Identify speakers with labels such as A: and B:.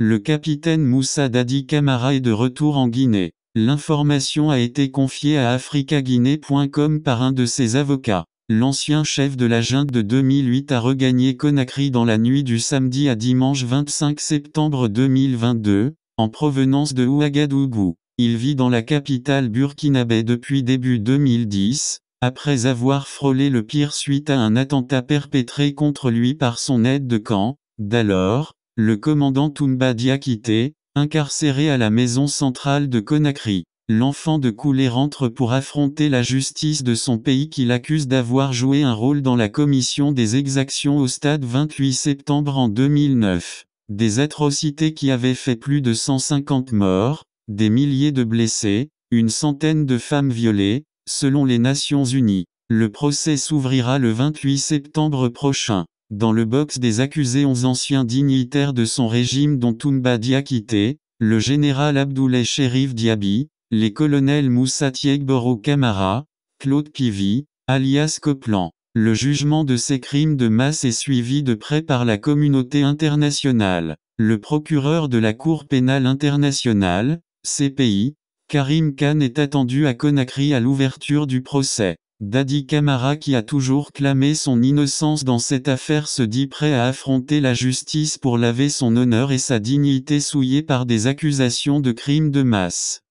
A: Le capitaine Moussa Dadi Kamara est de retour en Guinée. L'information a été confiée à africaguinée.com par un de ses avocats. L'ancien chef de la junte de 2008 a regagné Conakry dans la nuit du samedi à dimanche 25 septembre 2022, en provenance de Ouagadougou. Il vit dans la capitale burkinabé depuis début 2010, après avoir frôlé le pire suite à un attentat perpétré contre lui par son aide de camp, d'alors, le commandant Toumba Diakité, incarcéré à la maison centrale de Conakry. L'enfant de Koulé rentre pour affronter la justice de son pays qu'il accuse d'avoir joué un rôle dans la commission des exactions au stade 28 septembre en 2009. Des atrocités qui avaient fait plus de 150 morts, des milliers de blessés, une centaine de femmes violées, selon les Nations Unies. Le procès s'ouvrira le 28 septembre prochain. Dans le box des accusés 11 anciens dignitaires de son régime dont Toumba Diakité, le général Abdoulaye Chérif Diaby, les colonels Moussa Boro Kamara, Claude Pivi, alias Coplan. Le jugement de ces crimes de masse est suivi de près par la communauté internationale. Le procureur de la Cour pénale internationale, CPI, Karim Khan est attendu à Conakry à l'ouverture du procès. Daddy Camara qui a toujours clamé son innocence dans cette affaire se dit prêt à affronter la justice pour laver son honneur et sa dignité souillés par des accusations de crimes de masse.